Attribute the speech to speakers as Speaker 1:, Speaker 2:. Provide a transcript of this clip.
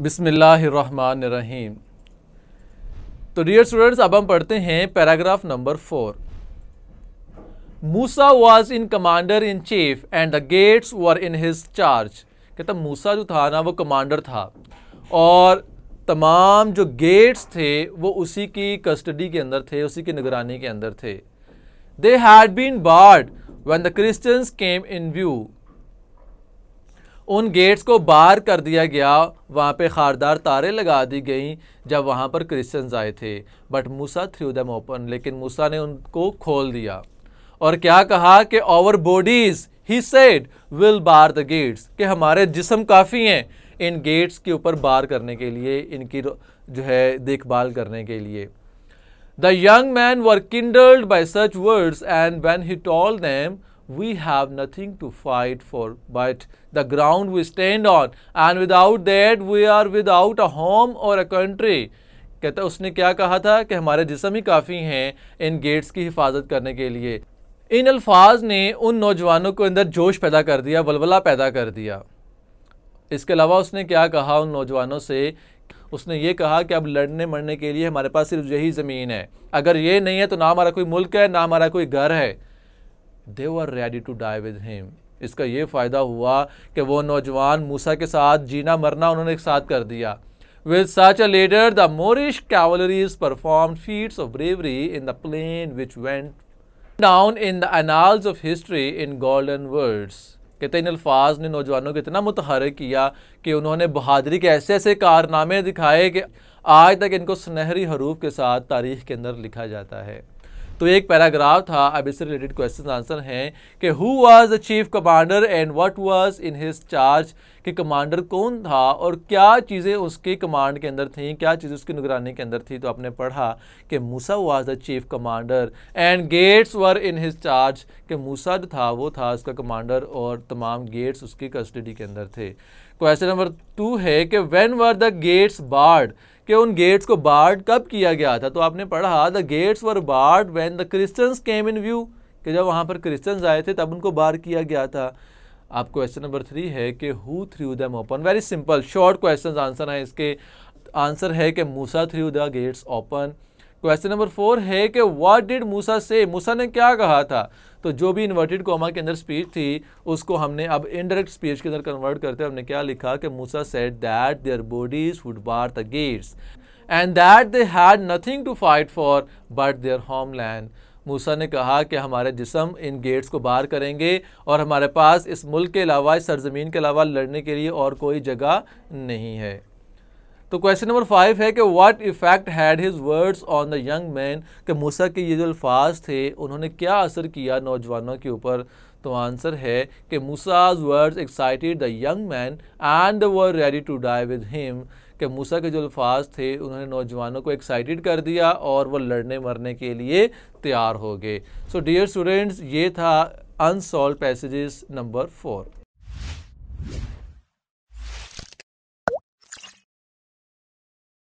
Speaker 1: बिसमीम तो dear students अब हम पढ़ते हैं paragraph number four Musa was in commander in chief and the gates were in his charge कहता मूसा जो था ना वो कमांडर था और तमाम जो गेट्स थे वो उसी की कस्टडी के अंदर थे उसी की निगरानी के अंदर थे they had been barred when the Christians came in view उन गेट्स को बार कर दिया गया वहाँ पे खारदार तारें लगा दी गई जब वहाँ पर क्रिश्चन आए थे but Musa threw them open लेकिन मूसा ने उनको खोल दिया और क्या कहा कि our bodies he said will bar the gates कि हमारे जिसम काफ़ी हैं इन गेट्स के ऊपर बार करने के लिए इनकी जो है देखभाल करने के लिए the young man were kindled by such words and when he told them we have nothing to fight for but the ground we stand on and without that we are without a home or a country कहता उसने क्या कहा था कि हमारे जिसम ही काफ़ी हैं इन गेट्स की हिफाजत करने के लिए इन अल्फाज ने उन नौजवानों को अंदर जोश पैदा कर दिया बलबला पैदा कर दिया इसके अलावा उसने क्या कहा उन नौजवानों से उसने ये कहा कि अब लड़ने मरने के लिए हमारे पास सिर्फ यही ज़मीन है अगर ये नहीं है तो ना हमारा कोई मुल्क है ना हमारा कोई घर है they were ready to die with him इसका ये फ़ायदा हुआ कि वो नौजवान मूसा के साथ जीना मरना उन्होंने एक साथ कर दिया with such a leader the Moorish cavalries perform feats of bravery in the plain which went down in the annals of history in golden words कहते इन अल्फाज ने नौजवानों को इतना मुतहर किया कि उन्होंने बहादरी के ऐसे ऐसे कारनामे दिखाए कि आज तक इनको सुनहरी हरूफ के साथ तारीख के अंदर लिखा जाता है तो एक पैराग्राफ था अब इससे रिलेटेड क्वेश्चन आंसर हैं कि who was the chief commander and what was in his charge कि कमांडर कौन था और क्या चीज़ें उसके कमांड के अंदर थी क्या चीज़ें उसकी निगरानी के अंदर थी तो आपने पढ़ा कि Musa was the chief commander and gates were in his charge कि मूसा जो था वो था उसका कमांडर और तमाम गेट्स उसकी कस्टडी के अंदर थे क्वेश्चन नंबर टू है कि when were the gates barred कि उन गेट्स को बार्ड कब किया गया था तो आपने पढ़ा the gates were barred when the Christians came in view कि जब वहाँ पर क्रिस्टन्स आए थे तब उनको बार किया गया था आप क्वेश्चन नंबर थ्री है कि who threw them open very simple short question answer हैं इसके आंसर है कि Musa threw the gates open question number four है कि वाट डिड मूसा से मूसा ने क्या कहा था तो जो भी इन्वर्टेड कोमा के अंदर स्पीच थी उसको हमने अब इनडायरेक्ट स्पीच के अंदर कन्वर्ट करते हमने क्या लिखा कि Musa said that their bodies would bar the gates and that they had nothing to fight for but their homeland Musa ने कहा कि हमारे जिसम इन गेट्स को बाहर करेंगे और हमारे पास इस मुल्क के अलावा इस सरजमीन के अलावा लड़ने के लिए और कोई जगह नहीं है तो क्वेश्चन नंबर फाइव है कि what effect had his words on the young man के मूसा के ये जो अल्फाज थे उन्होंने क्या असर किया नौजवानों के ऊपर तो आंसर है कि Musa's words excited the young man and were ready to die with him के मूसा के जो अल्फाज थे उन्होंने नौजवानों को एक्साइटेड कर दिया और वो लड़ने मरने के लिए तैयार हो गए सो डियर स्टूडेंट्स ये था अनसॉल्व पैसेजेस नंबर फोर